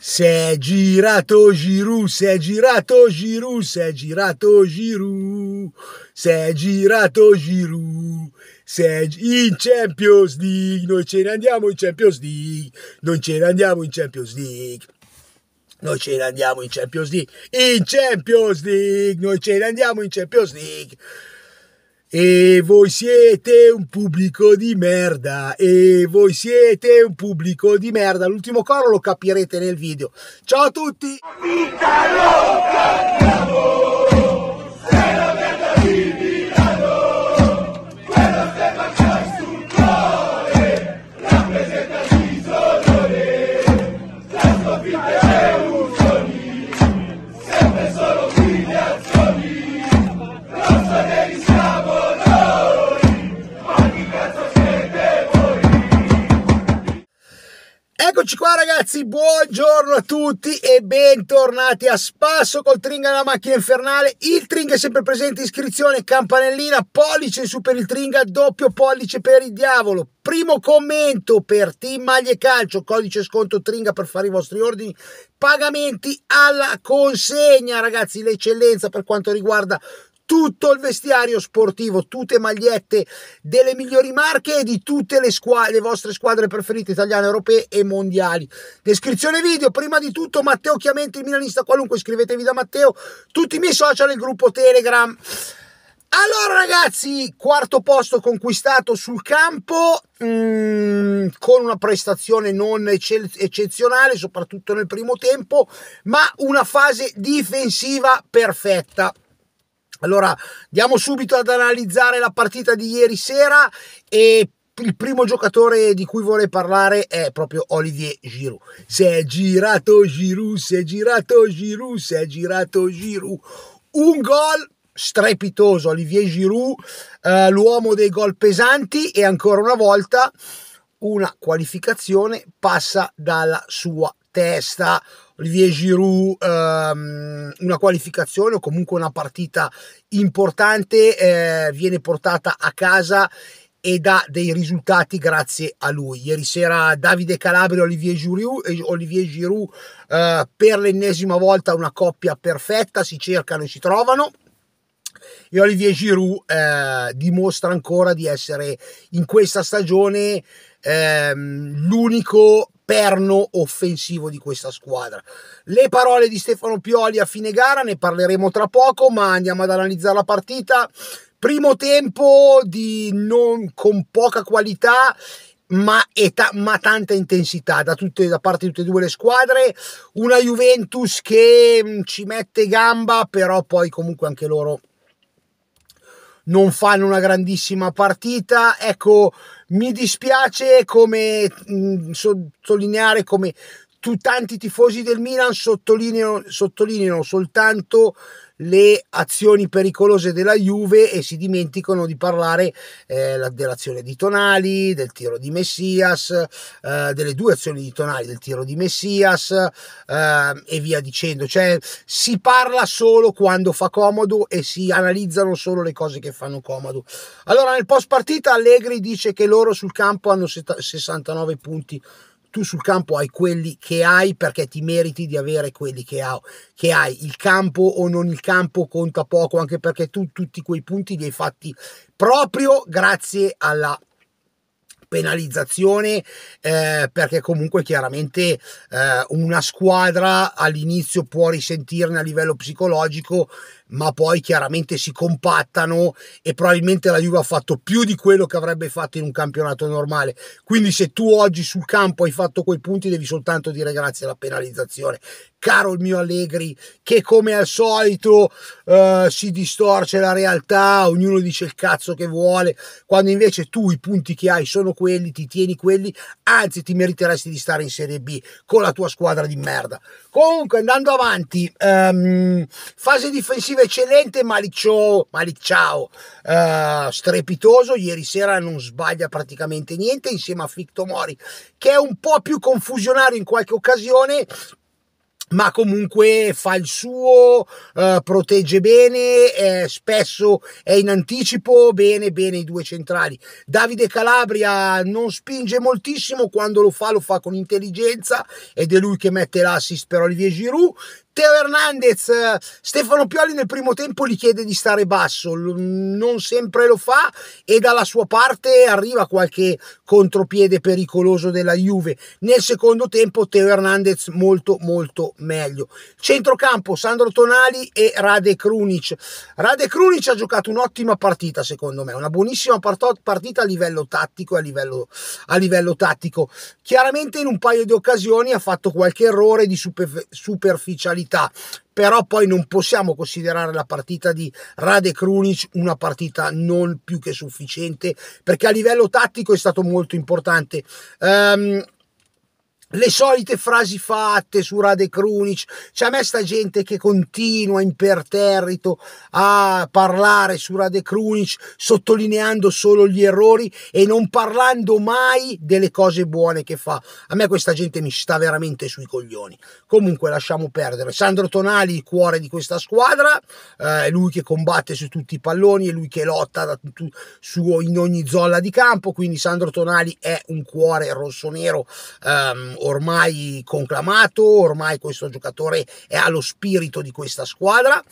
Si è girato Giroud, si è girato Giroud, si è girato Giroud, si è girato Giroud, in Champions League, noi ce ne andiamo in Champions League, noi ce ne andiamo in Champions League. Noi ce ne andiamo in Champions League, in Champions League, noi ce ne andiamo in Champions League. E voi siete un pubblico di merda. E voi siete un pubblico di merda. L'ultimo coro lo capirete nel video. Ciao a tutti! Eccoci qua ragazzi, buongiorno a tutti e bentornati a Spasso col Tring nella macchina infernale. Il Tring è sempre presente, iscrizione, campanellina, pollice su per il Tring, doppio pollice per il diavolo. Primo commento per Team Maglie Calcio, codice sconto Tringa per fare i vostri ordini, pagamenti alla consegna ragazzi, l'eccellenza per quanto riguarda tutto il vestiario sportivo, tutte magliette delle migliori marche e di tutte le, squadre, le vostre squadre preferite italiane, europee e mondiali. Descrizione video, prima di tutto Matteo Chiamenti, milanista qualunque, iscrivetevi da Matteo, tutti i miei social, il gruppo Telegram. Allora ragazzi, quarto posto conquistato sul campo mm, con una prestazione non eccezionale, soprattutto nel primo tempo, ma una fase difensiva perfetta. Allora, andiamo subito ad analizzare la partita di ieri sera e il primo giocatore di cui vorrei parlare è proprio Olivier Giroud. Si è girato Giroud, si è girato Giroud, si è girato Giroud. Un gol strepitoso, Olivier Giroud, eh, l'uomo dei gol pesanti e ancora una volta una qualificazione passa dalla sua testa Olivier Giroud ehm, una qualificazione o comunque una partita importante eh, viene portata a casa e dà dei risultati grazie a lui. Ieri sera Davide Calabria e Olivier Giroud, Olivier Giroud eh, per l'ennesima volta una coppia perfetta, si cercano e si trovano, e Olivier Giroud eh, dimostra ancora di essere in questa stagione ehm, l'unico perno offensivo di questa squadra. Le parole di Stefano Pioli a fine gara ne parleremo tra poco, ma andiamo ad analizzare la partita. Primo tempo di non, con poca qualità ma, ta- ma, tanta intensità da, tutte, da, parte di tutte e due le squadre. Una Juventus che mm, ci mette gamba, però poi comunque anche loro non fanno una grandissima partita. Ecco, mi dispiace come mh, mm, sottolineare come tu, tanti tifosi del Milan sottolineano, sottolineano soltanto le azioni pericolose della Juve e si dimenticano di parlare eh, dell'azione di Tonali, del tiro di Messias, eh, delle due azioni di Tonali, del tiro di Messias eh, e via dicendo. Cioè si parla solo quando fa comodo e si analizzano solo le cose che fanno comodo. Allora nel post partita Allegri dice che loro sul campo hanno 69 punti tu sul campo hai quelli che hai perché ti meriti di avere quelli che, ha, che hai. Il campo o non il campo conta poco, anche perché tu tutti quei punti li hai fatti proprio grazie alla penalizzazione eh, perché comunque chiaramente eh, una squadra all'inizio può risentirne a livello psicologico ma poi chiaramente si compattano e probabilmente la Juve ha fatto più di quello che avrebbe fatto in un campionato normale. Quindi se tu oggi sul campo hai fatto quei punti devi soltanto dire grazie alla penalizzazione. Caro il mio Allegri che come al solito eh, si distorce la realtà, ognuno dice il cazzo che vuole, quando invece tu i punti che hai sono quelli, ti tieni quelli, anzi ti meriteresti di stare in Serie B con la tua squadra di merda. Comunque andando avanti, ehm, fase difensiva cattivo eccellente maliccio, malicciao uh, eh, strepitoso ieri sera non sbaglia praticamente niente insieme a Ficto Mori che è un po' più confusionario in qualche occasione ma comunque fa il suo, eh, protegge bene, eh, spesso è in anticipo, bene, bene i due centrali. Davide Calabria non spinge moltissimo, quando lo fa lo fa con intelligenza ed è lui che mette l'assist per Olivier Giroud. Teo Hernandez, Stefano Pioli nel primo tempo gli chiede di stare basso, non sempre lo fa e dalla sua parte arriva qualche contropiede pericoloso della Juve. Nel secondo tempo Teo Hernandez molto molto meglio. Centrocampo Sandro Tonali e Rade Krunic. Rade Krunic ha giocato un'ottima partita secondo me, una buonissima partita a livello tattico e a livello, a livello tattico. Chiaramente in un paio di occasioni ha fatto qualche errore di superficialità partita però poi non possiamo considerare la partita di Rade Krunic una partita non più che sufficiente perché a livello tattico è stato molto importante. Um, le solite frasi fatte su Rade Krunic, cioè a me sta gente che continua imperterrito a parlare su Rade Krunic sottolineando solo gli errori e non parlando mai delle cose buone che fa. A me questa gente mi sta veramente sui coglioni. Comunque lasciamo perdere. Sandro Tonali, il cuore di questa squadra, eh, è lui che combatte su tutti i palloni, è lui che lotta da, su, in ogni zolla di campo, quindi Sandro Tonali è un cuore rosso-nero. Ehm, ormai conclamato, ormai questo giocatore è allo spirito di questa squadra.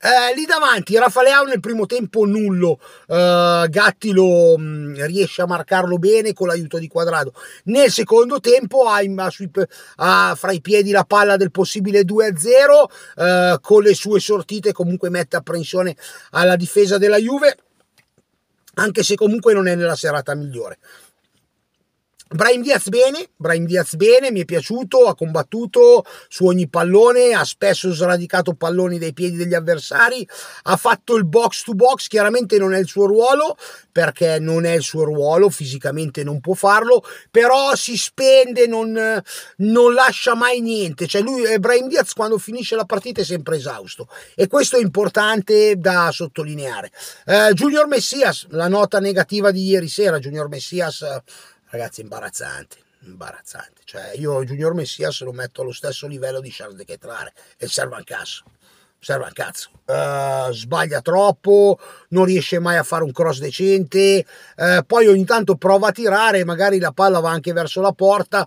Eh, lì davanti Rafaleao nel primo tempo nullo, eh, Gatti lo, mh, mm, riesce a marcarlo bene con l'aiuto di Quadrado. Nel secondo tempo ha, ha, sui, ha fra i piedi la palla del possibile 2-0 eh, con le sue sortite comunque mette apprensione alla difesa della Juve anche se comunque non è nella serata migliore. Brian Diaz bene, Brian Diaz bene, mi è piaciuto, ha combattuto su ogni pallone, ha spesso sradicato palloni dai piedi degli avversari, ha fatto il box to box, chiaramente non è il suo ruolo, perché non è il suo ruolo, fisicamente non può farlo, però si spende, non, non lascia mai niente, cioè lui, eh, Brian Diaz quando finisce la partita è sempre esausto e questo è importante da sottolineare. Eh, Junior Messias, la nota negativa di ieri sera, Junior Messias ragazzi, imbarazzante. Imbarazzante, cioè io Junior Messias lo metto allo stesso livello di Charles De Chetrare e serve un cazzo serve un cazzo. Uh, sbaglia troppo, non riesce mai a fare un cross decente, uh, poi ogni tanto prova a tirare, magari la palla va anche verso la porta,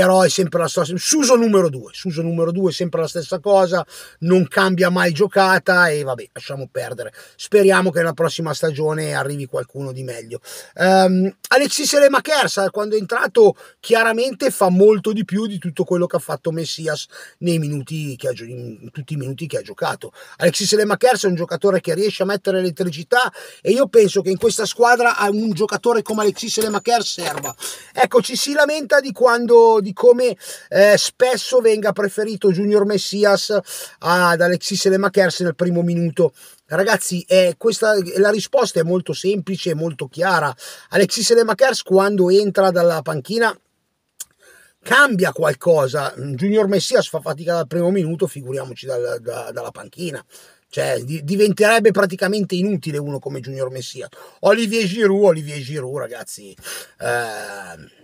però è sempre la stessa. Suso numero 2, Suso numero 2 è sempre la stessa cosa, non cambia mai giocata e vabbè, lasciamo perdere. Speriamo che nella prossima stagione arrivi qualcuno di meglio. Um, Alexis Lemachersa, quando è entrato, chiaramente fa molto di più di tutto quello che ha fatto Messias nei minuti che ha, in tutti i minuti che ha giocato. Alexis Lemachersa è un giocatore che riesce a mettere elettricità e io penso che in questa squadra un giocatore come Alexis Lemacher serva. Ecco, ci si lamenta di quando di come eh, spesso venga preferito Junior Messias ad Alexis Lemakers nel primo minuto. Ragazzi, eh, questa, la risposta è molto semplice e molto chiara. Alexis Lemakers quando entra dalla panchina cambia qualcosa. Junior Messias fa fatica dal primo minuto, figuriamoci dal, da, dalla panchina. Cioè, di, diventerebbe praticamente inutile uno come Junior Messias. Olivier Giroud, Olivier Giroud, ragazzi. Eh,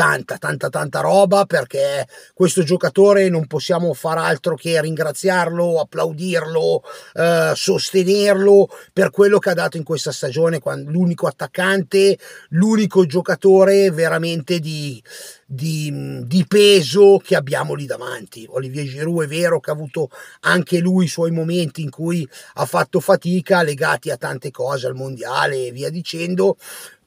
tanta, tanta, tanta roba perché questo giocatore non possiamo far altro che ringraziarlo, applaudirlo, eh, sostenerlo per quello che ha dato in questa stagione, l'unico attaccante, l'unico giocatore veramente di, di, di, peso che abbiamo lì davanti. Olivier Giroud è vero che ha avuto anche lui i suoi momenti in cui ha fatto fatica legati a tante cose, al mondiale e via dicendo,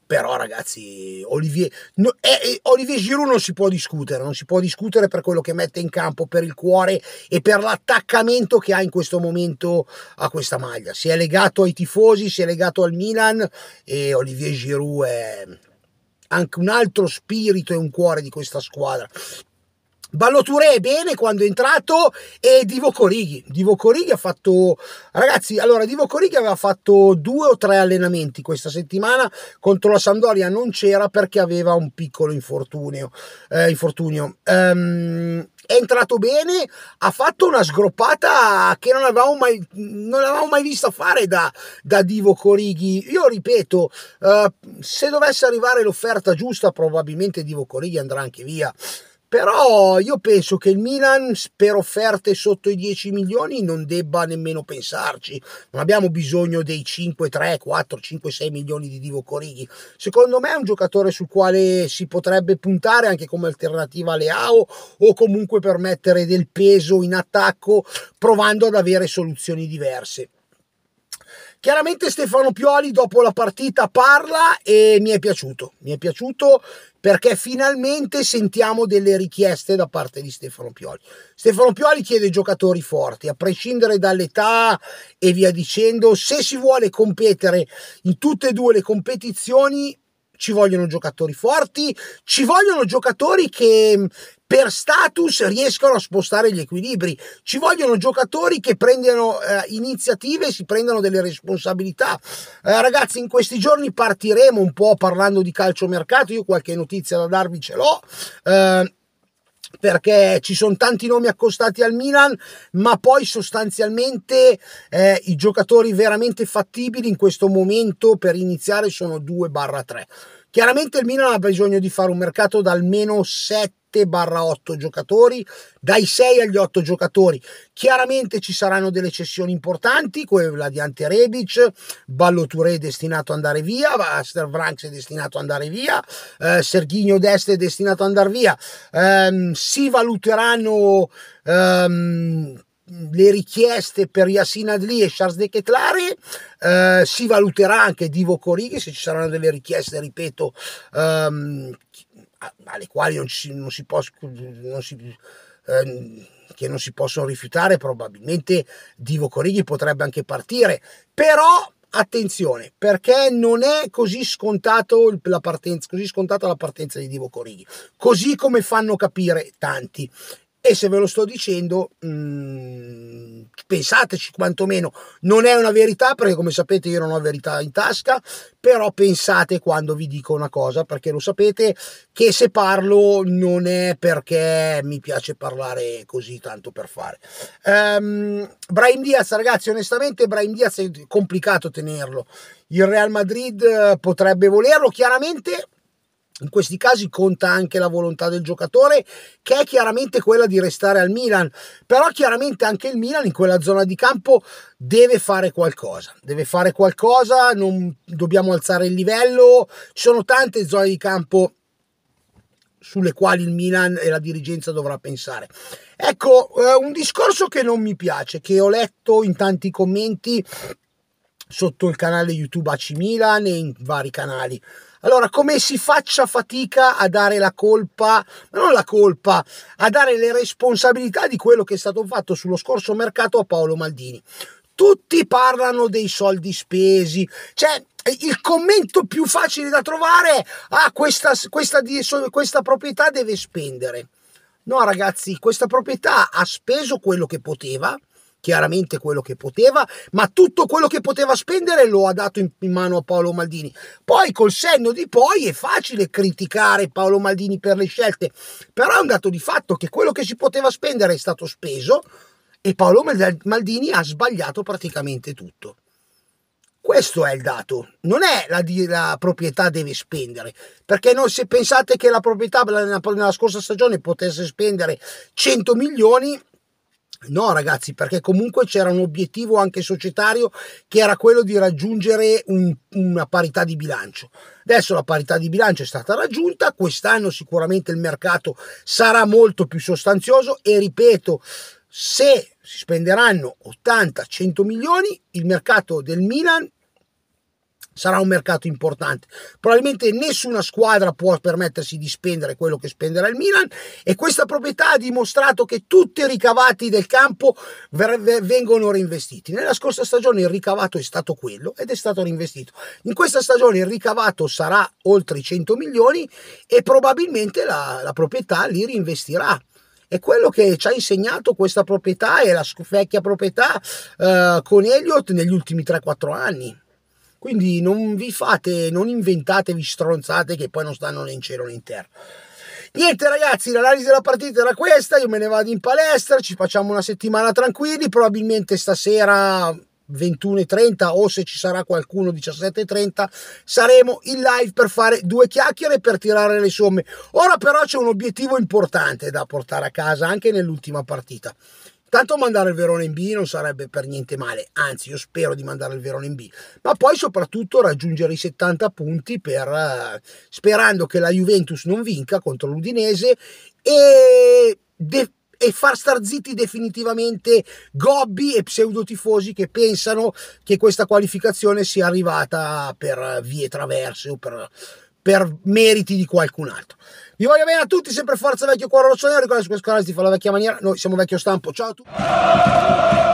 però ragazzi Olivier, no, eh, eh, Olivier Giroud non si può discutere non si può discutere per quello che mette in campo per il cuore e per l'attaccamento che ha in questo momento a questa maglia si è legato ai tifosi si è legato al Milan e Olivier Giroud è anche un altro spirito e un cuore di questa squadra Balloture è bene quando è entrato e Divo Corighi. Divo Corighi ha fatto, ragazzi, allora Divo Corighi aveva fatto due o tre allenamenti questa settimana contro la Sampdoria, non c'era perché aveva un piccolo infortunio. Eh, infortunio. Um, è entrato bene, ha fatto una sgroppata che non avevamo mai, non avevamo mai vista fare da, da Divo Corighi. Io ripeto, eh, se dovesse arrivare l'offerta giusta, probabilmente Divo Corighi andrà anche via però io penso che il Milan per offerte sotto i 10 milioni non debba nemmeno pensarci non abbiamo bisogno dei 5, 3, 4, 5, 6 milioni di Divo Corighi secondo me è un giocatore sul quale si potrebbe puntare anche come alternativa a Leao o comunque per mettere del peso in attacco provando ad avere soluzioni diverse Chiaramente Stefano Pioli dopo la partita parla e mi è piaciuto, mi è piaciuto perché finalmente sentiamo delle richieste da parte di Stefano Pioli. Stefano Pioli chiede giocatori forti, a prescindere dall'età e via dicendo, se si vuole competere in tutte e due le competizioni ci vogliono giocatori forti, ci vogliono giocatori che mm, per status riescano a spostare gli equilibri, ci vogliono giocatori che prendano eh, iniziative e si prendano delle responsabilità. Eh, ragazzi, in questi giorni partiremo un po' parlando di calciomercato, io qualche notizia da darvi ce l'ho. Eh, perché ci sono tanti nomi accostati al Milan, ma poi sostanzialmente eh, i giocatori veramente fattibili in questo momento per iniziare sono 2-3. Chiaramente il Milan ha bisogno di fare un mercato da almeno 7 7-8 giocatori, dai 6 agli 8 giocatori. Chiaramente ci saranno delle cessioni importanti, quella di Ante Rebic, Ballo Touré è destinato ad andare via, Aster Franks è destinato ad andare via, eh, Serghigno Deste è destinato ad andare via. Eh, si valuteranno... Ehm, le richieste per Yassin Adli e Charles De Ketlare eh, si valuterà anche Divo Corighi se ci saranno delle richieste ripeto ehm, alle quali non si, non si può, non si, eh, che non si possono rifiutare, probabilmente Divo Corighi potrebbe anche partire, però attenzione perché non è così, la partenza, così scontata la partenza di Divo Corighi, così come fanno capire tanti. E se ve lo sto dicendo, mh, mm, pensateci quantomeno, non è una verità perché come sapete io non ho verità in tasca, però pensate quando vi dico una cosa perché lo sapete che se parlo non è perché mi piace parlare così tanto per fare. Um, ehm, Brian Diaz ragazzi, onestamente Brian Diaz è complicato tenerlo, il Real Madrid eh, potrebbe volerlo chiaramente in questi casi conta anche la volontà del giocatore, che è chiaramente quella di restare al Milan, però chiaramente anche il Milan in quella zona di campo deve fare qualcosa, deve fare qualcosa, non dobbiamo alzare il livello, ci sono tante zone di campo sulle quali il Milan e la dirigenza dovrà pensare. Ecco, eh, un discorso che non mi piace, che ho letto in tanti commenti sotto il canale YouTube AC Milan e in vari canali allora, come si faccia fatica a dare la colpa, non la colpa, a dare le responsabilità di quello che è stato fatto sullo scorso mercato a Paolo Maldini. Tutti parlano dei soldi spesi, cioè il commento più facile da trovare è ah, questa, questa, questa proprietà deve spendere. No ragazzi, questa proprietà ha speso quello che poteva, chiaramente quello che poteva, ma tutto quello che poteva spendere lo ha dato in, in mano a Paolo Maldini. Poi col senno di poi è facile criticare Paolo Maldini per le scelte, però è un dato di fatto che quello che si poteva spendere è stato speso e Paolo Maldini ha sbagliato praticamente tutto. Questo è il dato, non è la, la proprietà deve spendere, perché non, se pensate che la proprietà nella, nella scorsa stagione potesse spendere 100 milioni, No, ragazzi, perché comunque c'era un obiettivo anche societario che era quello di raggiungere un, una parità di bilancio. Adesso la parità di bilancio è stata raggiunta, quest'anno sicuramente il mercato sarà molto più sostanzioso e ripeto, se si spenderanno 80-100 milioni, il mercato del Milan sarà un mercato importante. Probabilmente nessuna squadra può permettersi di spendere quello che spenderà il Milan e questa proprietà ha dimostrato che tutti i ricavati del campo vengono reinvestiti. Nella scorsa stagione il ricavato è stato quello ed è stato reinvestito. In questa stagione il ricavato sarà oltre i 100 milioni e probabilmente la, la proprietà li reinvestirà è quello che ci ha insegnato questa proprietà e la vecchia proprietà eh, con Elliott negli ultimi 3-4 anni. Quindi non vi fate, non inventatevi stronzate che poi non stanno né in cielo né in terra. Niente ragazzi, l'analisi della partita era questa, io me ne vado in palestra, ci facciamo una settimana tranquilli, probabilmente stasera 21.30 o se ci sarà qualcuno 17.30 saremo in live per fare due chiacchiere e per tirare le somme. Ora però c'è un obiettivo importante da portare a casa anche nell'ultima partita. Tanto mandare il Verona in B non sarebbe per niente male, anzi io spero di mandare il Verona in B, ma poi soprattutto raggiungere i 70 punti per, eh, sperando che la Juventus non vinca contro l'Udinese e... De- e far star zitti definitivamente gobbi e pseudotifosi che pensano che questa qualificazione sia arrivata per vie traverse o per, per meriti di qualcun altro. Vi voglio bene a tutti, sempre forza vecchio cuore rossonero, ricordate su questo canale si fa la vecchia maniera, noi siamo vecchio stampo, ciao a tutti.